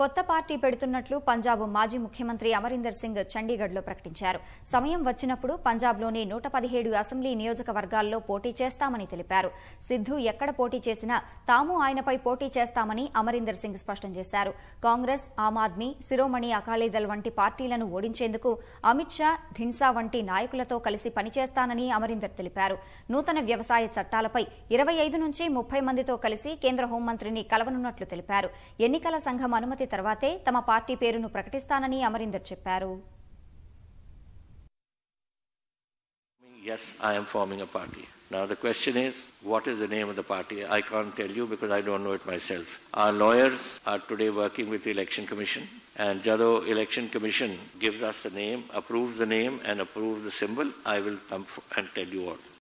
కొత్త పార్టీ పెడుతున్నట్లు పంజాబ్ మాజీ ముఖ్యమంత్రి అమరీందర్ సింగ్ చండీగఢ్లో ప్రకటించారు సమయం వచ్చినప్పుడు పంజాబ్లోని నూట పదిహేడు అసెంబ్లీ నియోజకవర్గాల్లో పోటీ చేస్తామని తెలిపారు సిద్దు ఎక్కడ పోటీ చేసినా తాము ఆయనపై పోటీ చేస్తామని అమరీందర్ సింగ్ స్పష్టం చేశారు కాంగ్రెస్ ఆమ్ ఆద్మీ శిరోమణి అకాలీదళ్ వంటి పార్టీలను ఓడించేందుకు అమిత్ షా ధిన్సా వంటి నాయకులతో కలిసి పనిచేస్తానని అమరీందర్ తెలిపారు నూతన వ్యవసాయ చట్టాలపై ఇరవై ఐదు నుంచి ముప్పై మందితో కలిసి కేంద్ర హోంమంత్రిని కలవనున్నట్లు తెలిపారు ఎన్నికల సంఘం అనుమతి నిష్పత్తి తర్వాతే తమ పార్టీ పేరును ప్రకటిస్తానని అమరీందర్ చెప్పారు Yes, I am forming a party. Now the question is, what is the name of the party? I can't tell you because I don't know it myself. Our lawyers are today working with the Election Commission and Jado Election Commission gives us the name, approves the name and approves the symbol. I will come and tell you all.